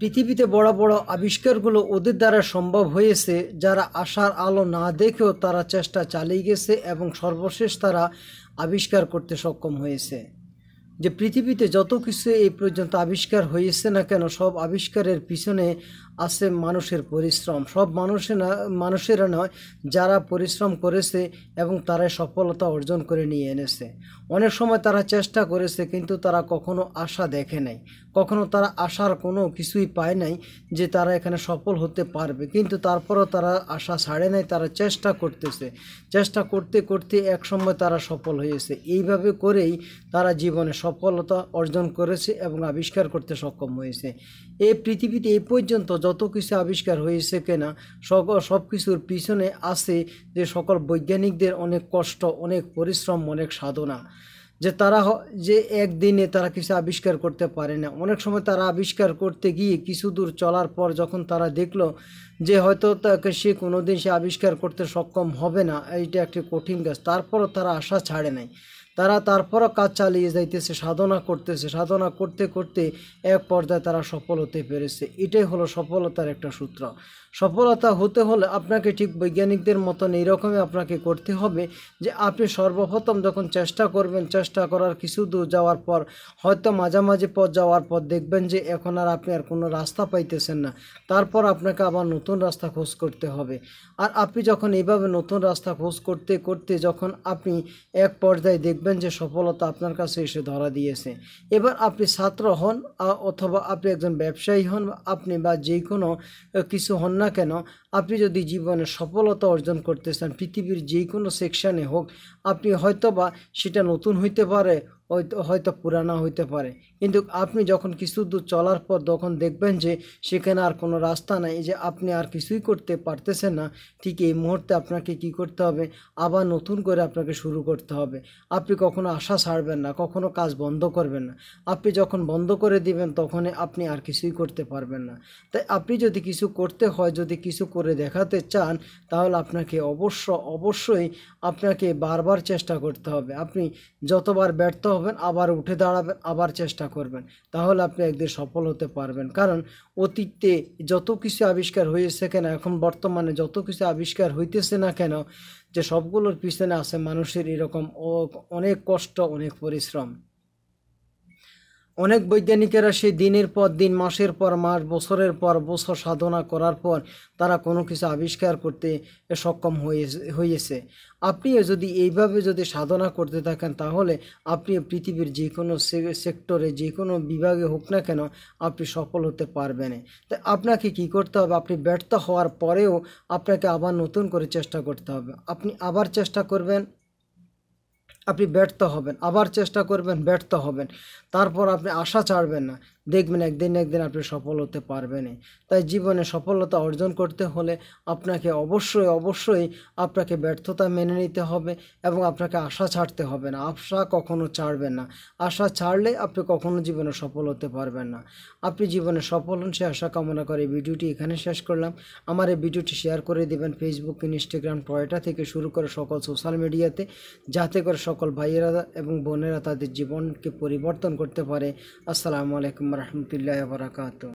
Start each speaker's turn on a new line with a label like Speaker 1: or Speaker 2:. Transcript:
Speaker 1: পৃথিবীতে বড় বড় আবিষ্কারগুলো ওদের দ্বারা সম্ভব হয়েছে যারা আশার আলো না দেখেও তারা চেষ্টা চালিয়ে গেছে এবং সর্বশেষ তারা আবিষ্কার করতে সক্ষম হয়েছে যে পৃথিবীতে যত কিছু এই পর্যন্ত আবিষ্কার হয়েছে না কেন সব আবিষ্কারের পিছনে আছে মানুষের পরিশ্রম সব মানুষে না মানুষেরা নয় যারা পরিশ্রম করেছে এবং তারা সফলতা অর্জন করে নিয়ে এনেছে অনেক সময় তারা চেষ্টা করেছে কিন্তু তারা কখনো আশা দেখে নাই কখনো তারা আশার কোনো কিছুই পায় নাই যে তারা এখানে সফল হতে পারবে কিন্তু তারপরও তারা আশা ছাড়ে নাই তারা চেষ্টা করতেছে চেষ্টা করতে করতে এক সময় তারা সফল হয়েছে এইভাবে করেই তারা জীবনে সফলতা অর্জন করেছে এবং আবিষ্কার করতে সক্ষম হয়েছে এই পৃথিবীতে এই পর্যন্ত যত কিছু আবিষ্কার হয়েছে কেনা সব কিছুর পিছনে আছে যে সকল বৈজ্ঞানিকদের অনেক কষ্ট অনেক পরিশ্রম অনেক সাধনা যে তারা যে একদিনে তারা কিছু আবিষ্কার করতে পারে না অনেক সময় তারা আবিষ্কার করতে গিয়ে কিছু দূর চলার পর যখন তারা দেখল যে হয়তো তাকে সে কোনো দিন সে আবিষ্কার করতে সক্ষম হবে না এইটা একটি কঠিন কাজ তারপরও তারা আশা ছাড়ে নাই তারা তারপরও কাজ চালিয়ে যাইতেছে সাধনা করতেছে সাধনা করতে করতে এক পর্যায়ে তারা সফল হতে পেরেছে এটাই হলো সফলতার একটা সূত্র সফলতা হতে হলে আপনাকে ঠিক বৈজ্ঞানিকদের মতন এইরকমই আপনাকে করতে হবে যে আপনি সর্বপ্রথম যখন চেষ্টা করবেন চেষ্টা করার কিছু দূর যাওয়ার পর হয়তো মাঝামাঝি পথ যাওয়ার পর দেখবেন যে এখন আর আপনি আর কোনো রাস্তা পাইতেছেন না তারপর আপনাকে আবার নতুন রাস্তা খোঁজ করতে হবে আর আপনি যখন এইভাবে নতুন রাস্তা খোঁজ করতে করতে যখন আপনি এক পর্যায়ে দেখবেন দেখবেন যে সফলতা আপনার কাছে এসে ধরা দিয়েছে এবার আপনি ছাত্র হন অথবা আপনি একজন ব্যবসায়ী হন আপনি বা যে কোনো কিছু হন না কেন আপনি যদি জীবনে সফলতা অর্জন করতে চান পৃথিবীর যে কোনো সেকশানে হোক আপনি হয়তোবা সেটা নতুন হইতে পারে হয়তো পুরানা হইতে পারে কিন্তু আপনি যখন কিছু দূর চলার পর তখন দেখবেন যে সেখানে আর কোনো রাস্তা নাই যে আপনি আর কিছুই করতে পারতেছেন না ঠিক এই মুহূর্তে আপনাকে কি করতে হবে আবার নতুন করে আপনাকে শুরু করতে হবে আপনি কখনো আশা ছাড়বেন না কখনো কাজ বন্ধ করবেন না আপনি যখন বন্ধ করে দিবেন তখনই আপনি আর কিছুই করতে পারবেন না তাই আপনি যদি কিছু করতে হয় যদি কিছু করে দেখাতে চান তাহলে আপনাকে অবশ্য অবশ্যই আপনাকে বারবার চেষ্টা করতে হবে আপনি যতবার ব্যর্থ হবেন আবার উঠে দাঁড়াবেন আবার চেষ্টা করবেন তাহলে আপনি একদিন সফল হতে পারবেন কারণ অতীতে যত কিছু আবিষ্কার হয়েছে কেন এখন বর্তমানে যত কিছু আবিষ্কার হইতেছে না কেন যে সবগুলোর পিছনে আছে মানুষের এরকম অনেক কষ্ট অনেক পরিশ্রম অনেক বৈজ্ঞানিকেরা সেই দিনের পর দিন মাসের পর মাস বছরের পর বছর সাধনা করার পর তারা কোনো কিছু আবিষ্কার করতে সক্ষম হয়েছে আপনিও যদি এইভাবে যদি সাধনা করতে থাকেন তাহলে আপনি পৃথিবীর যে কোনো সেক্টরে যে কোনো বিভাগে হোক না কেন আপনি সফল হতে পারবেন তাই আপনাকে কি করতে হবে আপনি ব্যর্থ হওয়ার পরেও আপনাকে আবার নতুন করে চেষ্টা করতে হবে আপনি আবার চেষ্টা করবেন আপনি ব্যর্থ হবেন আবার চেষ্টা করবেন ব্যর্থ হবেন তারপর আপনি আশা ছাড়বেন না দেখবেন একদিন একদিন আপনি সফল হতে পারবেনই তাই জীবনে সফলতা অর্জন করতে হলে আপনাকে অবশ্যই অবশ্যই আপনাকে ব্যর্থতা মেনে নিতে হবে এবং আপনাকে আশা ছাড়তে হবে না আশা কখনো ছাড়বেন না আশা ছাড়লে আপনি কখনো জীবনে সফল হতে পারবেন না আপনি জীবনে সফল হন সে আশা কামনা করে ভিডিওটি এখানে শেষ করলাম আমার এই ভিডিওটি শেয়ার করে দেবেন ফেসবুক ইনস্টাগ্রাম টয়টা থেকে শুরু করে সকল সোশ্যাল মিডিয়াতে যাতে করে সকল সকল ভাইয়েরা এবং বোনেরা তাদের জীবনকে পরিবর্তন করতে পারে আসসালামু আলাইকুম রহমতুল্লাহ বারাকাতু